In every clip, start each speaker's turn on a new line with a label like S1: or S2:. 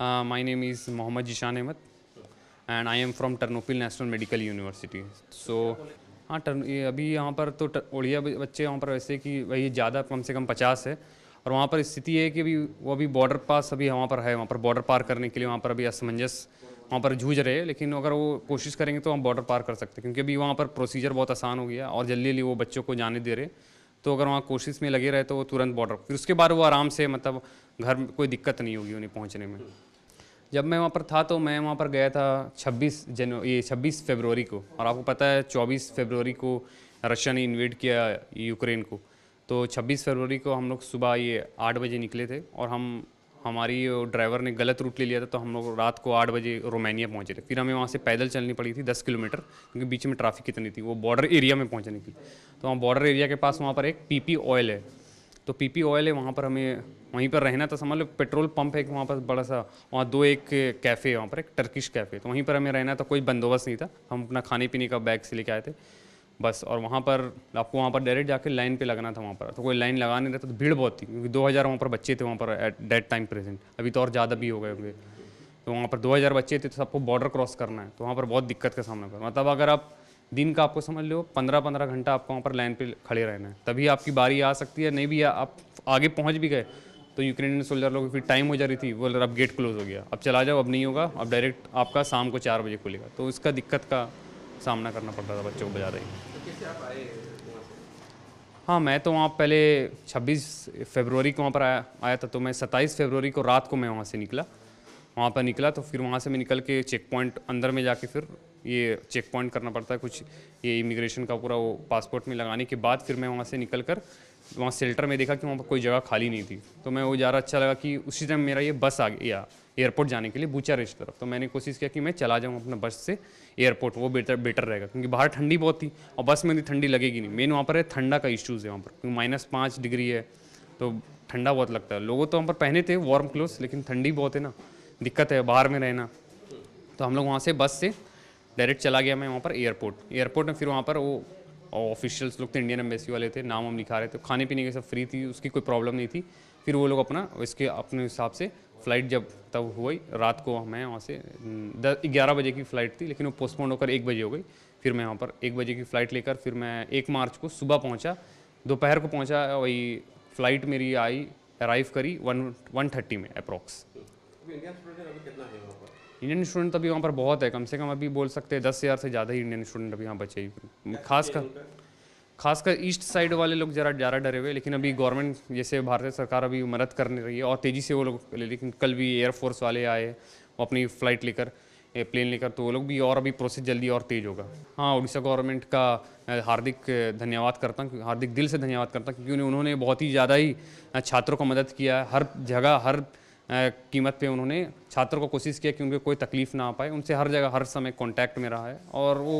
S1: my name is Mohammad Zeeshan Ahmed and I am from Ternopil National Medical University so हाँ टर्न अभी यहाँ पर तो ओडिया बच्चे वहाँ पर वैसे कि वही ज़्यादा कम से कम पचास है और वहाँ पर स्थिति है कि अभी वो अभी बॉर्डर पास अभी वहाँ पर है वहाँ पर बॉर्डर पार करने के लिए वहाँ पर अभी असमंजस वहाँ पर जूझ रहे हैं लेकिन अगर वो कोशिश करेंगे तो हम बॉर्डर पार कर सकते हैं क्योंकि अभी वहाँ पर प्रोसीजर बहुत आसान हो गया और जल्दी जल्दी वो बच्चों को जाने दे रहे तो अगर वहाँ कोशिश में लगे रहे तो वो तुरंत बॉर्डर फिर उसके बाद वो आराम से मतलब घर में कोई दिक्कत नहीं होगी उन्हें पहुँचने में जब मैं वहाँ पर था तो मैं वहाँ पर गया था 26 जनवरी ये 26 फरवरी को और आपको पता है 24 फरवरी को रशिया ने इन्वेड किया यूक्रेन को तो 26 फरवरी को हम लोग सुबह ये आठ बजे निकले थे और हम हमारी ड्राइवर ने गलत रूट ले लिया था तो हम लोग रात को आठ बजे रोमानिया पहुँचे थे फिर हमें वहाँ से पैदल चलनी पड़ी थी दस किलोमीटर क्योंकि बीच में ट्रैफिक कितनी थी वो बॉर्डर एरिया में पहुँचने की तो वहाँ बॉर्डर एरिया के पास वहाँ पर एक पीपी ऑयल है तो पी पी ऑयल है वहाँ पर हमें वहीं पर रहना था समझ लो पेट्रोल पंप है वहाँ पर बड़ा सा वहाँ दो एक कैफ़े है वहाँ पर एक टर्किश कैफ़े तो वहीं पर हमें रहना था कोई बंदोबस्त नहीं था हम अपना खाने पीने का बैग से लेके आए थे बस और वहाँ पर आपको वहाँ पर डायरेक्ट जाके लाइन पे लगना था वहाँ पर तो कोई लाइन लगा नहीं रहता तो भीड़ बहुत थी क्योंकि दो हज़ार वहाँ पर बच्चे थे वहाँ पर एट डेट टाइम प्रेजेंट अभी तो और ज़्यादा भी हो गए होंगे तो वहाँ पर दो हज़ार बच्चे थे तो सबको बॉर्डर क्रॉस करना है तो वहाँ पर बहुत दिक्कत का सामना करना मतलब अगर आप दिन का आपको समझ लो पंद्रह पंद्रह घंटा आपको वहाँ पर लाइन पे खड़े रहना है तभी आपकी बारी आ सकती है नहीं भी आप आगे पहुँच भी गए तो यूक्रेनियन सोल्जर लोग फिर टाइम हो जा रही थी बोल अब गेट क्लोज हो गया अब चला जाओ अब नहीं होगा अब डायरेक्ट आपका शाम को चार बजे खुलेगा तो इसका दिक्कत का सामना करना पड़ रहा था बच्चों को बजा रही तो हाँ मैं तो वहाँ पहले 26 फरवरी को वहाँ पर आया आया था तो मैं 27 फरवरी को रात को मैं वहाँ से निकला वहाँ पर निकला तो फिर वहाँ से मैं निकल के चेक पॉइंट अंदर में जाके फिर ये चेक पॉइंट करना पड़ता है कुछ ये इमिग्रेशन का पूरा वो पासपोर्ट में लगाने के बाद फिर मैं वहाँ से निकल कर वहाँ सेल्टर में देखा कि वहाँ पर कोई जगह खाली नहीं थी तो मैं वो जा रहा अच्छा लगा कि उसी टाइम मेरा ये बस आ गया एयरपोर्ट जाने के लिए बूचा रेस्ट तरफ तो मैंने कोशिश किया कि मैं चला जाऊँ अपना बस से एयरपोर्ट वो बेटर बेटर रहेगा क्योंकि बाहर ठंडी बहुत थी और बस में भी ठंडी लगेगी नहीं मेन वहाँ पर है ठंडा का इश्यूज़ है वहाँ पर क्योंकि माइनस पाँच डिग्री है तो ठंडा बहुत लगता है लोगों तो वहाँ पर पहने थे वार्म क्लोथ्स लेकिन ठंडी बहुत है ना दिक्कत है बाहर में रहना तो हम लोग वहाँ से बस से डायरेक्ट चला गया मैं वहाँ पर एयरपोर्ट एयरपोर्ट में फिर वहाँ पर वो ऑफिशियल्स लोग थे इंडियन एम्बेसी वाले थे नाम हम लिखा रहे थे खाने पीने की सब फ्री थी उसकी कोई प्रॉब्लम नहीं थी फिर वो लोग अपना इसके अपने हिसाब से फ़्लाइट जब तब हुई रात को हमें वहाँ से दस ग्यारह बजे की फ़्लाइट थी लेकिन वो पोस्टपोन होकर एक बजे हो गई फिर मैं वहाँ पर एक बजे की फ़्लाइट लेकर फिर मैं एक मार्च को सुबह पहुँचा दोपहर को पहुँचा वही फ़्लाइट मेरी आई अराइव करी वन वन थर्टी में अप्रोक्स इंडियन स्टूडेंट अभी वहाँ पर बहुत है कम से कम अभी बोल सकते हैं दस हज़ार से ज़्यादा ही इंडियन स्टूडेंट अभी यहाँ बचे ही खासकर खासकर ईस्ट साइड वाले लोग ज़रा ज़्यादा डरे हुए लेकिन अभी गवर्नमेंट जैसे भारत सरकार अभी मदद करने रही है और तेज़ी से वो लोग लेकिन कल भी एयरफोर्स वाले आए वो अपनी फ़्लाइट लेकर प्लेन लेकर तो वो लोग भी और अभी प्रोसेस जल्दी और तेज़ होगा हाँ उड़ीसा गवर्नमेंट का हार्दिक धन्यवाद करता हूँ हार्दिक दिल से धन्यवाद करता हूँ क्योंकि उन्होंने बहुत ही ज़्यादा ही छात्रों को मदद किया हर जगह हर कीमत पे उन्होंने छात्रों को कोशिश किया कि उनको कोई तकलीफ़ ना आ पाए उनसे हर जगह हर समय कांटेक्ट में रहा है और वो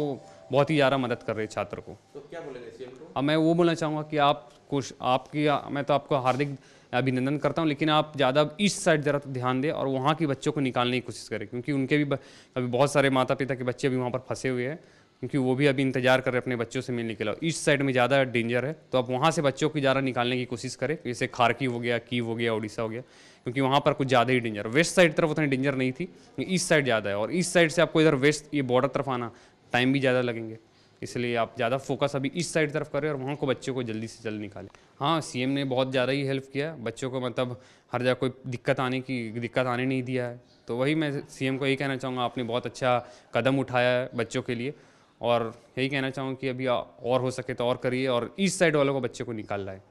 S1: बहुत ही ज़्यादा मदद कर रहे हैं छात्र को तो क्या बोलेंगे सीएम को अब मैं वो बोलना चाहूँगा कि आप कुछ आपकी मैं तो आपको हार्दिक अभिनंदन करता हूँ लेकिन आप ज़्यादा ईस्ट साइड ज़रा ध्यान दें और वहाँ के बच्चों को निकालने की कोशिश करें क्योंकि उनके भी अभी बहुत सारे माता पिता के बच्चे अभी वहाँ पर फंसे हुए हैं क्योंकि वो भी अभी इंतजार कर रहे अपने बच्चों से मिलने के लिए ईस्ट साइड में ज़्यादा डेंजर है तो आप वहाँ से बच्चों की ज़्यादा निकालने की कोशिश करें जैसे खारकी हो गया कीव हो गया उड़ीसा हो गया क्योंकि वहाँ पर कुछ ज़्यादा ही डेंजर वेस्ट साइड तरफ उतनी डेंजर नहीं थी ईस्ट साइड ज़्यादा है और ईस्ट साइड से आपको इधर वेस्ट ये बॉर्डर तरफ आना टाइम भी ज़्यादा लगेंगे इसलिए आप ज़्यादा फोकस अभी इस साइड तरफ करें और वहाँ को बच्चों को जल्दी से जल्दी निकालें हाँ सीएम ने बहुत ज़्यादा ही हेल्प किया बच्चों को मतलब हर जगह कोई दिक्कत आने की दिक्कत आने नहीं दिया है तो वही मैं सीएम को यही कहना चाहूँगा आपने बहुत अच्छा कदम उठाया है बच्चों के लिए और यही कहना चाहूँ कि अभी और हो सके तो और करिए और ईस्ट साइड वालों को बच्चे को निकाल है